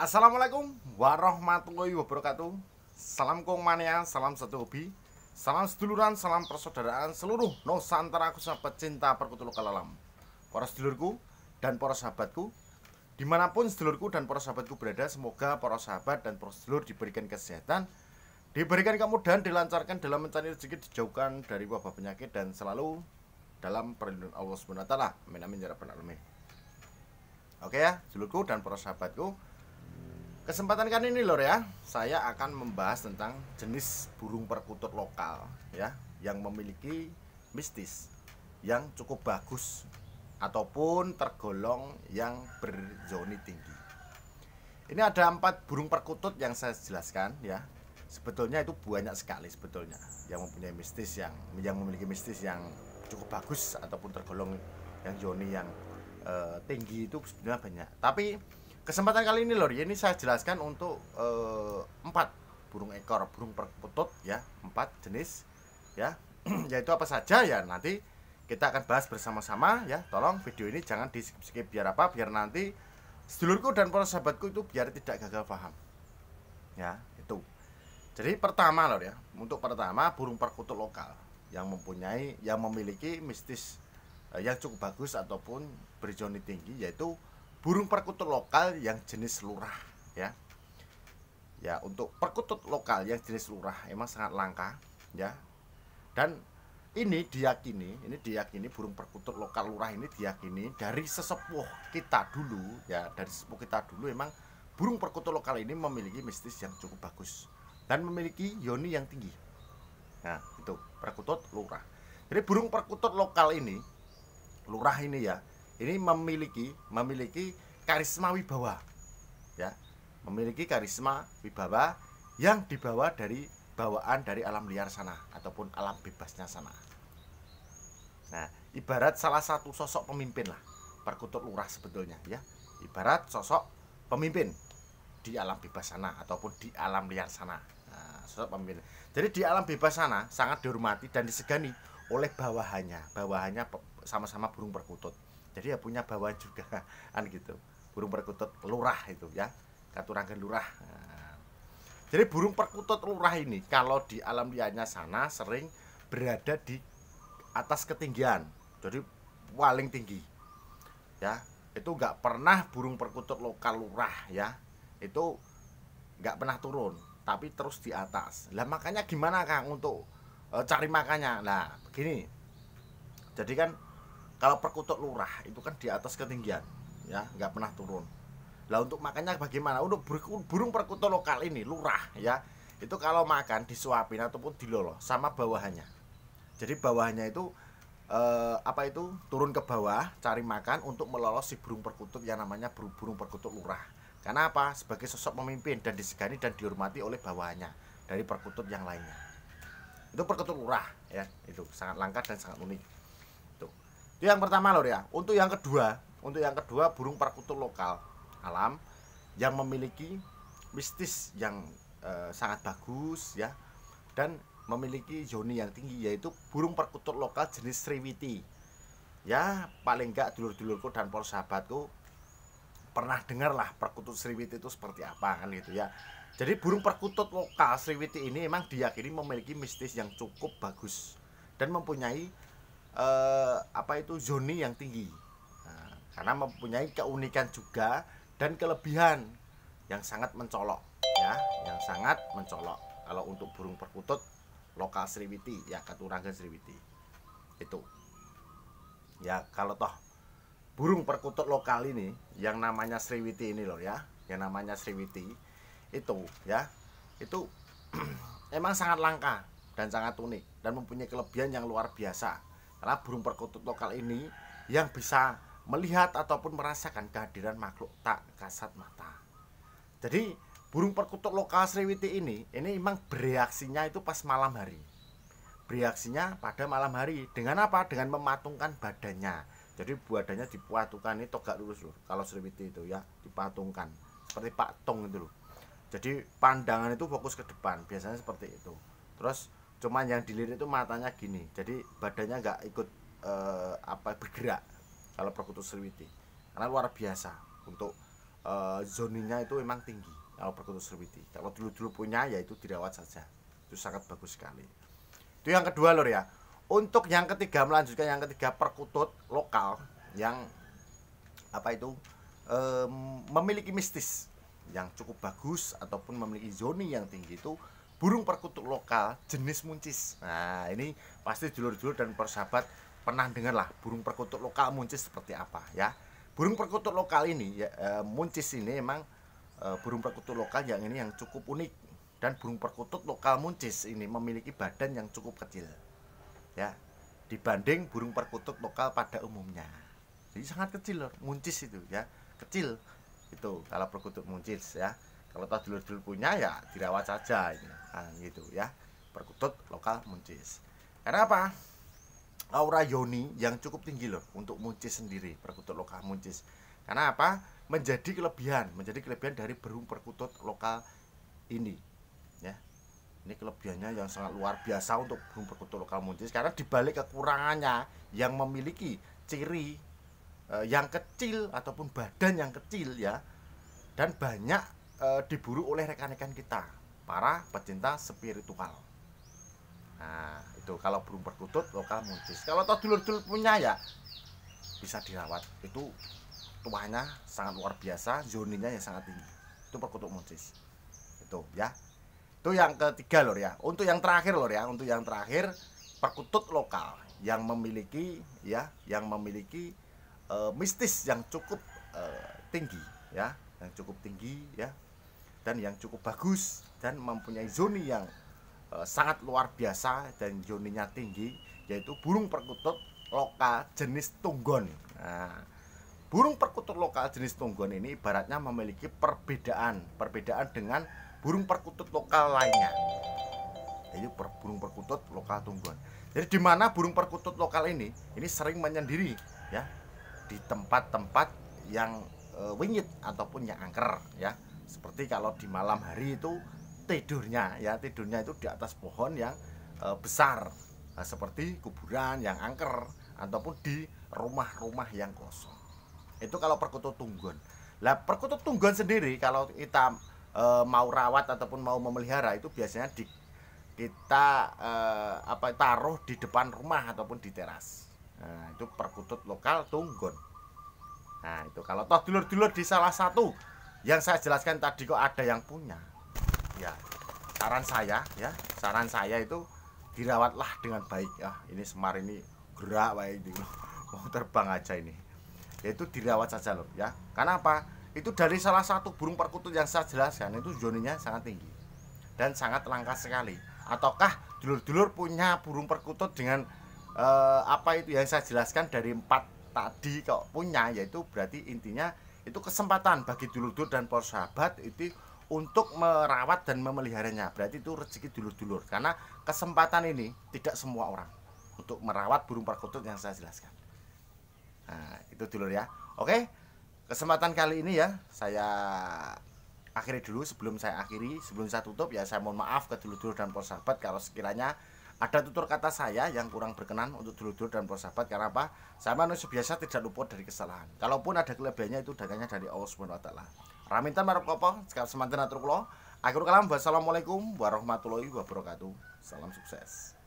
Assalamualaikum warahmatullahi wabarakatuh Salam Kong Mania, salam satu hobi Salam seduluran, salam persaudaraan seluruh Nusantara khususnya pecinta perkutuluk alam Para sedulurku dan para sahabatku Dimanapun sedulurku dan para sahabatku berada Semoga para sahabat dan para sedulur diberikan kesehatan Diberikan kemudahan, dilancarkan dalam mencari rezeki Dijauhkan dari wabah penyakit dan selalu dalam perlindungan Allah SWT Amin amin ya rabbal alamin Oke ya, sedulurku dan para sahabatku Kesempatan kali ini lor ya, saya akan membahas tentang jenis burung perkutut lokal ya yang memiliki mistis yang cukup bagus ataupun tergolong yang berzoni tinggi. Ini ada empat burung perkutut yang saya jelaskan ya. Sebetulnya itu banyak sekali sebetulnya yang mempunyai mistis yang yang memiliki mistis yang cukup bagus ataupun tergolong yang zoni yang eh, tinggi itu sebenarnya banyak. Tapi Kesempatan kali ini lor, ya ini saya jelaskan untuk eh, empat burung ekor, burung perkutut ya, empat jenis ya, yaitu apa saja ya nanti kita akan bahas bersama-sama ya. Tolong video ini jangan di skip, skip biar apa? Biar nanti sedulurku dan para sahabatku itu biar tidak gagal paham. Ya, itu. Jadi pertama lor ya, untuk pertama burung perkutut lokal yang mempunyai yang memiliki mistis eh, yang cukup bagus ataupun berjoni tinggi yaitu burung perkutut lokal yang jenis lurah ya ya untuk perkutut lokal yang jenis lurah emang sangat langka ya dan ini diyakini ini diyakini burung perkutut lokal lurah ini diyakini dari sesepuh kita dulu ya dari sesepuh kita dulu emang burung perkutut lokal ini memiliki mistis yang cukup bagus dan memiliki yoni yang tinggi nah itu perkutut lurah jadi burung perkutut lokal ini lurah ini ya ini memiliki memiliki karisma wibawa ya memiliki karisma wibawa yang dibawa dari bawaan dari alam liar sana ataupun alam bebasnya sana nah ibarat salah satu sosok pemimpin lah perkutut lurah sebetulnya ya ibarat sosok pemimpin di alam bebas sana ataupun di alam liar sana nah, sosok pemimpin jadi di alam bebas sana sangat dihormati dan disegani oleh bawahannya bawahannya sama-sama burung perkutut jadi ya punya bawaan juga kan gitu burung perkutut lurah itu ya katurangan lurah nah. jadi burung perkutut lurah ini kalau di alam liarnya sana sering berada di atas ketinggian jadi paling tinggi ya itu nggak pernah burung perkutut lokal lurah ya itu nggak pernah turun tapi terus di atas lah makanya gimana kang untuk e, cari makannya nah begini jadi kan kalau perkutut lurah itu kan di atas ketinggian ya nggak pernah turun lah untuk makannya bagaimana untuk burung perkutut lokal ini lurah ya itu kalau makan disuapin ataupun diloloh sama bawahannya jadi bawahannya itu eh, apa itu turun ke bawah cari makan untuk melolos si burung perkutut yang namanya burung perkutut lurah karena apa sebagai sosok pemimpin dan disegani dan dihormati oleh bawahnya dari perkutut yang lainnya itu perkutut lurah ya itu sangat langka dan sangat unik itu yang pertama loh ya. Untuk yang kedua, untuk yang kedua burung perkutut lokal alam yang memiliki mistis yang e, sangat bagus ya dan memiliki zoni yang tinggi yaitu burung perkutut lokal jenis Sriwiti. Ya, paling enggak dulur-dulurku dan por sahabatku pernah dengar lah perkutut Sriwiti itu seperti apa kan gitu ya. Jadi burung perkutut lokal Sriwiti ini memang diyakini memiliki mistis yang cukup bagus dan mempunyai eh, apa itu zoning yang tinggi nah, karena mempunyai keunikan juga dan kelebihan yang sangat mencolok ya yang sangat mencolok kalau untuk burung perkutut lokal Sriwiti ya Katurangan Sriwiti itu ya kalau toh burung perkutut lokal ini yang namanya Sriwiti ini loh ya yang namanya Sriwiti itu ya itu emang sangat langka dan sangat unik dan mempunyai kelebihan yang luar biasa karena burung perkutut lokal ini yang bisa melihat ataupun merasakan kehadiran makhluk tak kasat mata. Jadi burung perkutut lokal Sriwiti ini, ini memang bereaksinya itu pas malam hari. Bereaksinya pada malam hari dengan apa? Dengan mematungkan badannya. Jadi badannya dipatungkan ini togak lurus loh. Kalau Sriwiti itu ya dipatungkan seperti patung itu loh. Jadi pandangan itu fokus ke depan, biasanya seperti itu. Terus cuman yang dilirik itu matanya gini jadi badannya nggak ikut uh, apa bergerak kalau perkutut serwiti karena luar biasa untuk uh, zoninya itu memang tinggi kalau perkutut serwiti kalau dulu-dulu punya ya itu dirawat saja itu sangat bagus sekali itu yang kedua lor ya untuk yang ketiga melanjutkan yang ketiga perkutut lokal yang apa itu um, memiliki mistis yang cukup bagus ataupun memiliki zoni yang tinggi itu burung perkutut lokal jenis muncis. Nah, ini pasti dulur-dulur dan persahabat pernah dengar lah burung perkutut lokal muncis seperti apa ya. Burung perkutut lokal ini ya e, muncis ini emang e, eh, burung perkutut lokal yang ini yang cukup unik dan burung perkutut lokal muncis ini memiliki badan yang cukup kecil. Ya, dibanding burung perkutut lokal pada umumnya. Jadi sangat kecil loh, muncis itu ya. Kecil itu kalau perkutut muncis ya kalau toh dulu dulur punya ya dirawat saja ini. Nah, gitu ya perkutut lokal muncis karena apa aura yoni yang cukup tinggi loh untuk muncis sendiri perkutut lokal muncis karena apa menjadi kelebihan menjadi kelebihan dari burung perkutut lokal ini ya ini kelebihannya yang sangat luar biasa untuk burung perkutut lokal muncis karena dibalik kekurangannya yang memiliki ciri eh, yang kecil ataupun badan yang kecil ya dan banyak e, diburu oleh rekan-rekan kita para pecinta spiritual nah itu kalau burung perkutut lokal muncis kalau toh dulur-dulur punya ya bisa dirawat itu tuahnya sangat luar biasa zoninya yang sangat tinggi itu perkutut muncis itu ya itu yang ketiga lor ya untuk yang terakhir lor ya untuk yang terakhir perkutut lokal yang memiliki ya yang memiliki e, mistis yang cukup e, tinggi ya yang cukup tinggi ya dan yang cukup bagus dan mempunyai zoni yang e, sangat luar biasa dan zoninya tinggi yaitu burung perkutut lokal jenis tunggon. Nah, burung perkutut lokal jenis tunggon ini ibaratnya memiliki perbedaan, perbedaan dengan burung perkutut lokal lainnya. yaitu per, burung perkutut lokal tunggon. Jadi di mana burung perkutut lokal ini ini sering menyendiri ya di tempat-tempat yang e, wingit ataupun yang angker ya. Seperti kalau di malam hari itu tidurnya ya tidurnya itu di atas pohon yang e, besar nah, seperti kuburan yang angker ataupun di rumah-rumah yang kosong. Itu kalau perkutut tunggon. Lah perkutut tunggon sendiri kalau kita e, mau rawat ataupun mau memelihara itu biasanya di kita e, apa taruh di depan rumah ataupun di teras. Nah, itu perkutut lokal tunggon. Nah, itu kalau toh dulur-dulur di salah satu yang saya jelaskan tadi kok ada yang punya ya saran saya ya saran saya itu dirawatlah dengan baik ya ini semar ini gerak baik ini mau terbang aja ini yaitu dirawat saja loh ya karena apa itu dari salah satu burung perkutut yang saya jelaskan itu zoninya sangat tinggi dan sangat langka sekali ataukah dulur-dulur punya burung perkutut dengan eh, apa itu yang saya jelaskan dari empat tadi kok punya yaitu berarti intinya itu kesempatan bagi dulur-dulur dan para sahabat itu untuk merawat dan memeliharanya. Berarti itu rezeki dulur-dulur karena kesempatan ini tidak semua orang untuk merawat burung perkutut yang saya jelaskan. Nah, itu dulur ya. Oke. Kesempatan kali ini ya saya akhiri dulu sebelum saya akhiri, sebelum saya tutup ya saya mohon maaf ke dulur-dulur dan para sahabat kalau sekiranya ada tutur kata saya yang kurang berkenan untuk dulur-dulur dan para sahabat karena apa? Saya manusia biasa tidak luput dari kesalahan. Kalaupun ada kelebihannya itu datangnya dari Allah Subhanahu wa taala. Raminten kopo, kapa, semanten atur kula. Akhirul kalam, wassalamualaikum warahmatullahi wabarakatuh. Salam sukses.